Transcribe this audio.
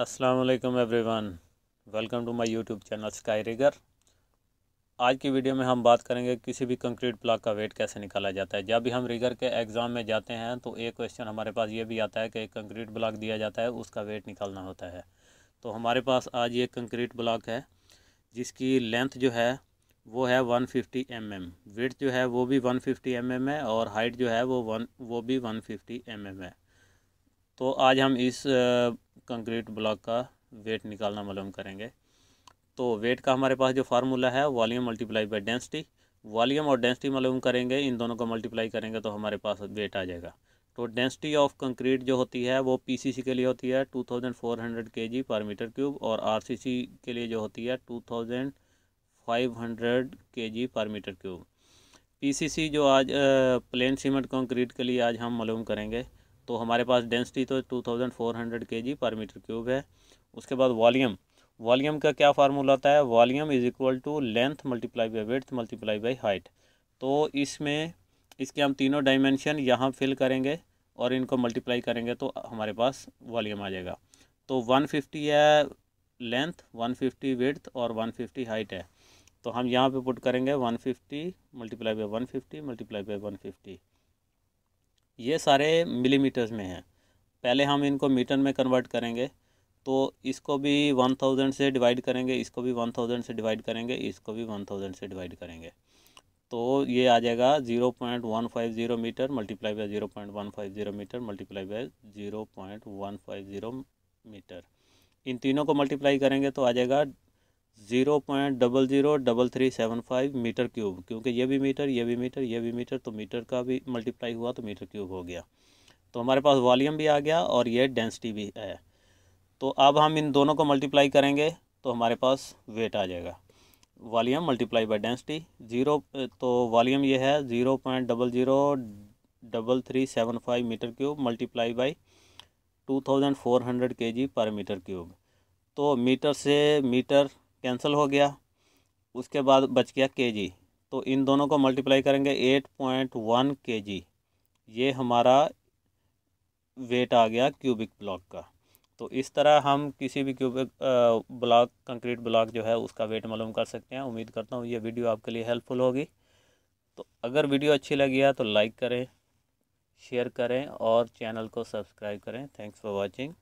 every everyone welcome to my YouTube channel sky rigger आज की video में हम बात करेंगे किसी भी कंक्रीट ब्लॉक का वेट कैसे निकाला जाता है जब भी हम रिगर के एग्ज़ाम में जाते हैं तो एक क्वेश्चन हमारे पास ये भी आता है कि एक कंक्रीट ब्लॉक दिया जाता है उसका वेट निकालना होता है तो हमारे पास आज ये कंक्रीट ब्लॉक है जिसकी लेंथ जो है वो है one fifty M M weight जो है वो भी वन फिफ्टी एम एम है और हाइट जो है वो वन वो भी वन फिफ्टी एम एम है तो आज हम इस कंक्रीट ब्लॉक का वेट निकालना मालूम करेंगे तो वेट का हमारे पास जो फार्मूला है volume multiply by density volume और डेंसिटी मालूम करेंगे इन दोनों को मल्टीप्लाई करेंगे तो हमारे पास वेट आ जाएगा तो डेंसिटी ऑफ कंक्रीट जो होती है वो पीसीसी के लिए होती है to thousand four hundred K G per metre cube और आरसीसी के लिए जो होती है two thousand five hundred K G per metre cube PCC जो आज प्लेन सीमेंट कंक्रीट के लिए आज हम मालूम करेंगे तो हमारे पास डेंसिटी तो two thousand four hundred K G per metre cube है उसके बाद वॉल्यूम वॉल्यूम का क्या फार्मूला आता है volume is equal to length multiply by width multiply by height तो इसमें इसके हम तीनों डायमेंशन यहाँ फिल करेंगे और इनको मल्टीप्लाई करेंगे तो हमारे पास वॉल्यूम आ जाएगा तो वन फिफ्टी है लेंथ वन फिफ्टी विथ और वन फिफ्टी हाइट है तो हम यहाँ पे पुट करेंगे one fifty multiply by one fifty multiply by one fifty ये सारे मिलीमीटर्स में हैं पहले हम इनको मीटर में कन्वर्ट करेंगे तो इसको भी वन थाउजेंड से डिवाइड करेंगे इसको भी वन थाउजेंड से डिवाइड करेंगे इसको भी वन थाउजेंड से डिवाइड करेंगे तो ये आ जाएगा zero point one five zero metre multiply by zero point one five zero metre multiply by zero point one five zero metre इन तीनों को मल्टीप्लाई करेंगे तो आ जाएगा zero point double zero double three seven five metre cube क्योंकि ये भी मीटर ये भी मीटर ये भी मीटर तो मीटर का भी मल्टीप्लाई हुआ तो मीटर क्यूब हो गया तो हमारे पास वॉल्यूम भी आ गया और ये डेंसिटी भी है तो अब हम इन दोनों को मल्टीप्लाई करेंगे तो हमारे पास वेट आ जाएगा volume multiply by density zero तो वॉल्यूम ये है zero point double zero double three seven five metre cube multiply by two thousand four hundred K G per metre cube तो मीटर से मीटर कैंसिल हो गया उसके बाद बच गया के जी तो इन दोनों को मल्टीप्लाई करेंगे एट पॉइंट वन के जी ये हमारा वेट आ गया क्यूबिक ब्लॉक का तो इस तरह हम किसी भी क्यूबिक ब्लॉक कंक्रीट ब्लॉक जो है उसका वेट मालूम कर सकते हैं उम्मीद करता हूँ ये वीडियो आपके लिए हेल्पफुल होगी तो अगर वीडियो अच्छी लगी है तो लाइक करें शेयर करें और चैनल को सब्सक्राइब करें थैंक्स फॉर वॉचिंग